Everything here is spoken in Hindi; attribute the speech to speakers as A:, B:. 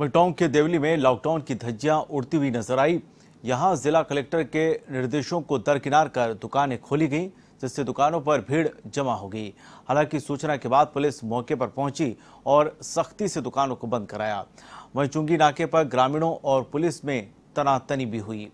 A: मिलटोंग के देवली में लॉकडाउन की धज्जियां उड़ती हुई नजर आई यहां जिला कलेक्टर के निर्देशों को दरकिनार कर दुकानें खोली गईं जिससे दुकानों पर भीड़ जमा हो गई हालांकि सूचना के बाद पुलिस मौके पर पहुंची और सख्ती से दुकानों को बंद कराया वहीं चुंगी नाके पर ग्रामीणों और पुलिस में तनातनी भी हुई